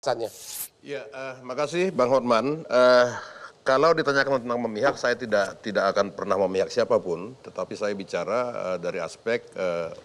Pesannya. Ya, uh, makasih Bang Hotman. Uh, kalau ditanyakan tentang memihak, saya tidak tidak akan pernah memihak siapapun, tetapi saya bicara uh, dari aspek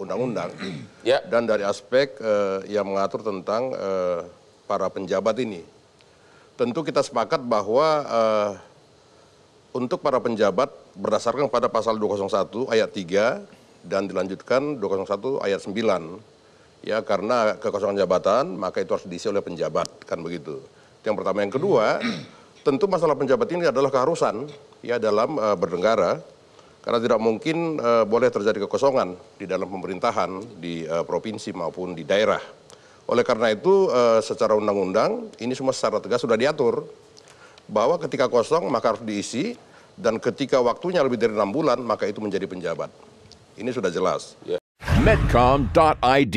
undang-undang uh, ya. yeah. dan dari aspek uh, yang mengatur tentang uh, para penjabat ini. Tentu kita sepakat bahwa uh, untuk para penjabat berdasarkan pada pasal 201 ayat 3 dan dilanjutkan 201 ayat 9 ya karena kekosongan jabatan maka itu harus diisi oleh penjabat kan begitu yang pertama yang kedua tentu masalah penjabat ini adalah keharusan ya dalam uh, karena tidak mungkin uh, boleh terjadi kekosongan di dalam pemerintahan di uh, provinsi maupun di daerah oleh karena itu uh, secara undang-undang ini semua secara tegas sudah diatur bahwa ketika kosong maka harus diisi dan ketika waktunya lebih dari enam bulan maka itu menjadi penjabat ini sudah jelas yeah. medcom.id